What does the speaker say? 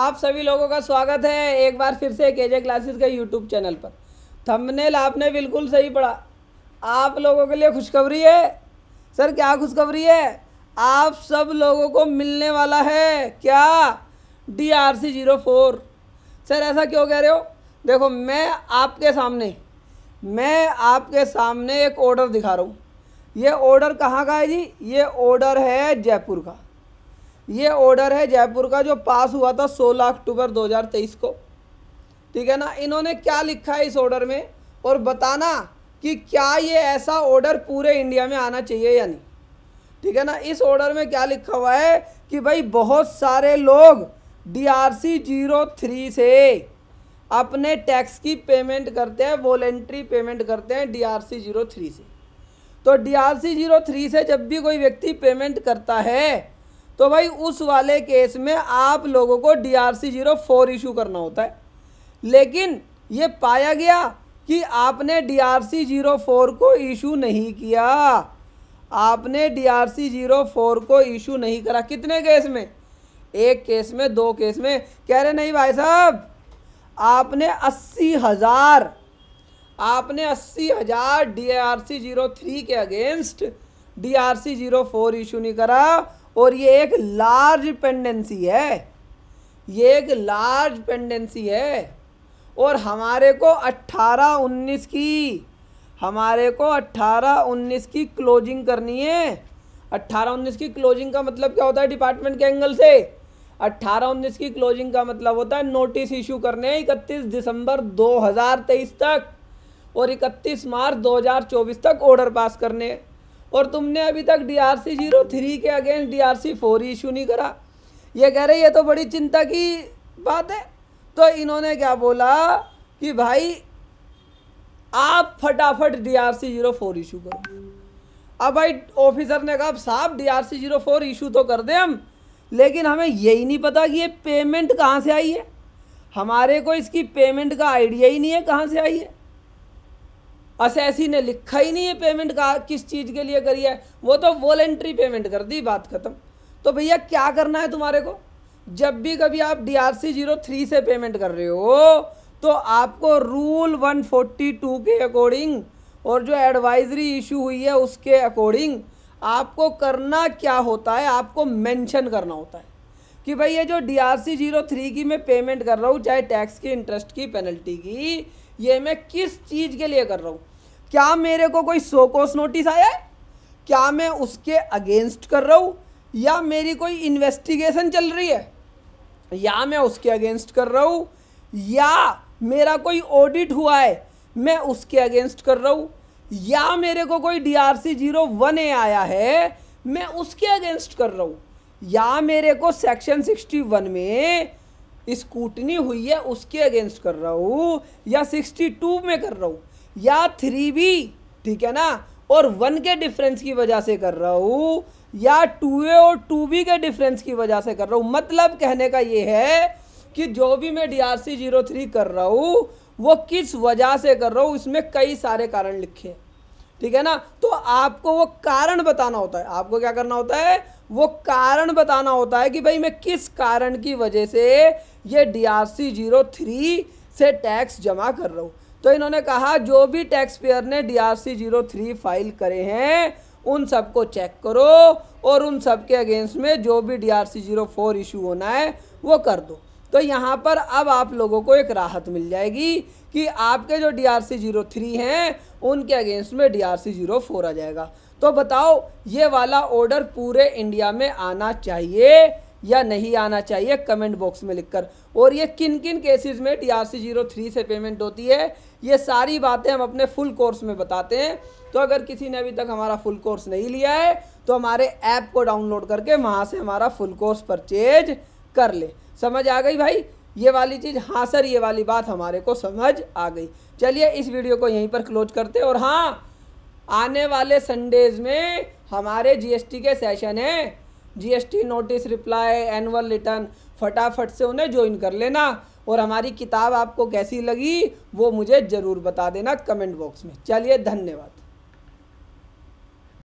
आप सभी लोगों का स्वागत है एक बार फिर से के जे क्लासेस के यूट्यूब चैनल पर थंबनेल आपने बिल्कुल सही पढ़ा आप लोगों के लिए खुशखबरी है सर क्या खुशखबरी है आप सब लोगों को मिलने वाला है क्या D R C zero four sir ऐसा क्यों कह रहे हो देखो मैं आपके सामने मैं आपके सामने एक ऑर्डर दिखा रहा हूँ ये ऑर्डर कहाँ का है जी ये ऑर्डर है जयपुर का ये ऑर्डर है जयपुर का जो पास हुआ था 16 अक्टूबर 2023 को ठीक है ना इन्होंने क्या लिखा है इस ऑर्डर में और बताना कि क्या ये ऐसा ऑर्डर पूरे इंडिया में आना चाहिए या नहीं ठीक है ना इस ऑर्डर में क्या लिखा हुआ है कि भाई बहुत सारे लोग D R C zero three से अपने टैक्स की पेमेंट करते हैं वॉलेंट्री पेमेंट करते हैं D R C zero three से तो D R C zero three से जब भी कोई व्यक्ति पेमेंट करता है तो भाई उस वाले केस में आप लोगों को D R C zero four issue करना होता है लेकिन ये पाया गया कि आपने D R C zero four को इशू नहीं किया आपने D R C zero four को इशू नहीं करा कितने केस में एक केस में दो केस में कह रहे नहीं भाई साहब आपने अस्सी हज़ार आपने अस्सी हज़ार D R C zero three के against D R C zero four issue नहीं करा और ये एक लार्ज पेंडेंसी है ये एक लार्ज पेंडेंसी है और हमारे को 18-19 की हमारे को 18-19 की क्लोजिंग करनी है 18-19 की क्लोजिंग का मतलब क्या होता है डिपार्टमेंट के एंगल से 18-19 की क्लोजिंग का मतलब होता है नोटिस इशू करने इकतीस दिसंबर 2023 तक और इकतीस मार्च 2024 तक ऑर्डर पास करने और तुमने अभी तक D R C zero three के against D R C four issue नहीं करा ये कह रहे ये तो बड़ी चिंता की बात है तो इन्होंने क्या बोला कि भाई आप फटाफट D R C zero four issue करो अब भाई ऑफिसर ने कहा साहब D R C zero four issue तो कर दें हम लेकिन हमें यही नहीं पता कि ये पेमेंट कहाँ से आई है हमारे को इसकी पेमेंट का आइडिया ही नहीं है कहाँ से आई है असैसी ने लिखा ही नहीं है पेमेंट का किस चीज़ के लिए करी है वो तो वॉलेंट्री पेमेंट कर दी बात ख़त्म तो भैया क्या करना है तुम्हारे को जब भी कभी आप D R C zero three से पेमेंट कर रहे हो तो आपको रूल वन फोर्टी टू के अकॉर्डिंग और जो एडवाइजरी इशू हुई है उसके अकॉर्डिंग आपको करना क्या होता है आपको मेंशन करना होता है कि भाई ये जो D R C zero three की मैं पेमेंट कर रहा हूँ चाहे टैक्स की इंटरेस्ट की पेनल्टी की ये मैं किस चीज़ के लिए कर रहा हूँ क्या मेरे को कोई सोकोस नोटिस आया है क्या मैं उसके अगेंस्ट कर रहा हूँ या मेरी कोई इन्वेस्टिगेशन चल रही है या मैं उसके अगेंस्ट कर रहा हूँ या मेरा कोई ऑडिट हुआ है मैं उसके अगेंस्ट कर रहा हूँ या मेरे को कोई D R C zero one A आया है मैं उसके अगेंस्ट कर रहा हूँ या मेरे को सेक्शन सिक्सटी वन में स्कूटनी हुई है उसके अगेंस्ट कर रहा हूँ या सिक्सटी टू में कर रहा हूँ या थ्री बी ठीक है ना और वन के डिफरेंस की वजह से कर रहा हूँ या टू ए और टू बी के डिफरेंस की वजह से कर रहा हूँ मतलब कहने का ये है कि जो भी मैं D R C zero three कर रहा हूँ वो किस वजह से कर रहा हूँ इसमें कई सारे कारण लिखे हैं ठीक है ना तो आपको वो कारण बताना होता है आपको क्या करना होता है वो कारण बताना होता है कि भाई मैं किस कारण की वजह से ये D R C zero three से टैक्स जमा कर रहा हूँ तो इन्होंने कहा जो भी टैक्स पेयर ने D R C zero three file करे हैं उन सबको चेक करो और उन सब के अगेंस्ट में जो भी D R C zero four issue होना है वो कर दो तो यहाँ पर अब आप लोगों को एक राहत मिल जाएगी कि आपके जो D R C zero three हैं उनके अगेंस्ट में D R C zero four आ जाएगा तो बताओ ये वाला ऑर्डर पूरे इंडिया में आना चाहिए या नहीं आना चाहिए कमेंट बॉक्स में लिखकर और ये किन किन केसेस में T R C zero three से पेमेंट होती है ये सारी बातें हम अपने फुल कोर्स में बताते हैं तो अगर किसी ने अभी तक हमारा फुल कोर्स नहीं लिया है तो हमारे ऐप को डाउनलोड करके वहाँ से हमारा फुल कोर्स परचेज कर ले समझ आ गई भाई ये वाली चीज़ हाँ सर ये वाली बात हमारे को समझ आ गई चलिए इस वीडियो को यहीं पर क्लोज करते और हाँ आने वाले संडेज़ में हमारे जीएसटी के सेशन हैं GST notice reply annual return फटाफट से उन्हें ज्वाइन कर लेना और हमारी किताब आपको कैसी लगी वो मुझे ज़रूर बता देना कमेंट बॉक्स में चलिए धन्यवाद